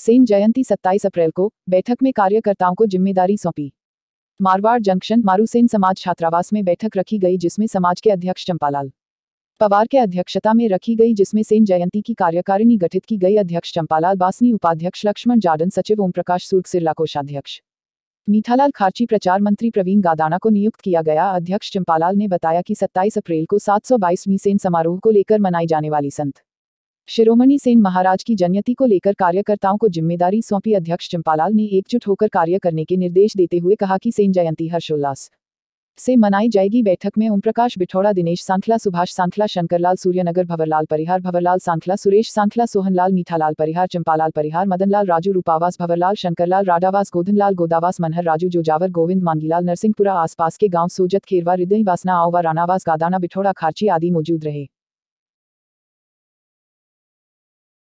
सेन जयंती सत्ताईस अप्रैल को बैठक में कार्यकर्ताओं को जिम्मेदारी सौंपी मारवाड़ जंक्शन मारूसेन समाज छात्रावास में बैठक रखी गई जिसमें समाज के अध्यक्ष चंपालाल पवार के अध्यक्षता में रखी गई जिसमें सेन जयंती की कार्यकारिणी गठित की गई अध्यक्ष चंपालाल बासनी उपाध्यक्ष लक्ष्मण जाडन सचिव ओम प्रकाश सूर्ख सिरला कोषाध्यक्ष मीठालाल खार्ची प्रचार मंत्री प्रवीण गादाना को नियुक्त किया गया अध्यक्ष चंपालाल ने बताया कि 27 अप्रैल को 722वीं सेन समारोह को लेकर मनाई जाने वाली संत शिरोमणि सेन महाराज की जनयति को लेकर कार्यकर्ताओं को जिम्मेदारी सौंपी अध्यक्ष चंपालाल ने एकजुट होकर कार्य करने के निर्देश देते हुए कहा कि सेन जयंती हर्षोल्लास से मनाई जाएगी बैठक में ओमप्रकाश बिठौड़ा दिनेश सांखला सुभाष सांखला शंकरलाल सूर्यनगर भवरलाल परिहार भवरलाल सांखला सुरेश सांखला सोहनलाल मीठालाल परिहार चंपालाल परिहार मदनलाल राजू रूपावास भवरलाल शंकरलाल राडावास गोधनलाल गोदावास मनहर राजू जोजावर गोविंद मांगीलाल नरसिंहपुरा आसपास के गांव सोजत खेरवा हृदय बासना आओवा रानावास गादाना बिठौड़ा खाची आदि मौजूद रहे